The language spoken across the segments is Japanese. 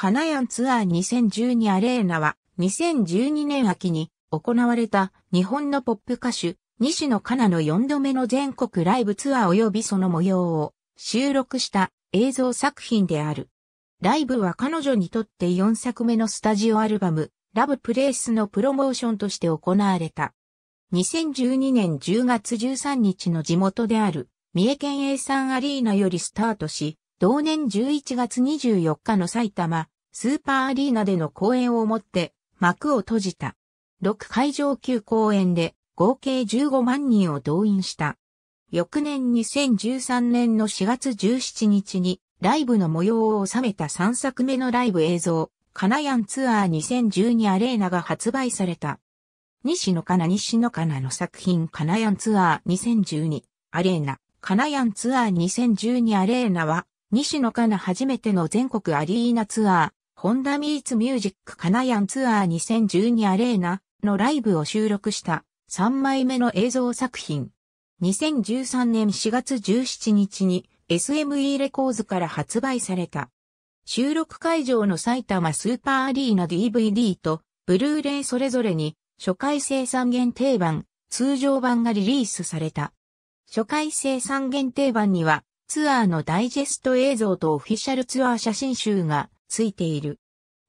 カナヤンツアー2012アレーナは2012年秋に行われた日本のポップ歌手西野カナの4度目の全国ライブツアー及びその模様を収録した映像作品である。ライブは彼女にとって4作目のスタジオアルバム、ラブプレイスのプロモーションとして行われた。2012年10月13日の地元である三重県 A 3アリーナよりスタートし、同年11月24日の埼玉、スーパーアリーナでの公演をもって幕を閉じた。6会場級公演で合計15万人を動員した。翌年2013年の4月17日にライブの模様を収めた3作目のライブ映像、カナヤンツアー2012アレーナが発売された。西野カナ西野カナの作品カナヤンツアー2012アレーナ、カナヤンツアー2012アレーナは西野カナ初めての全国アリーナツアー、ホンダミーツミュージックカナヤンツアー2012アレーナのライブを収録した3枚目の映像作品。2013年4月17日に SME レコーズから発売された。収録会場の埼玉スーパーアリーナ DVD とブルーレイそれぞれに初回生産限定版、通常版がリリースされた。初回生産限定版にはツアーのダイジェスト映像とオフィシャルツアー写真集がついている。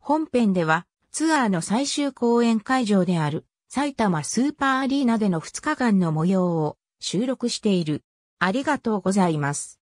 本編ではツアーの最終公演会場である埼玉スーパーアリーナでの2日間の模様を収録している。ありがとうございます。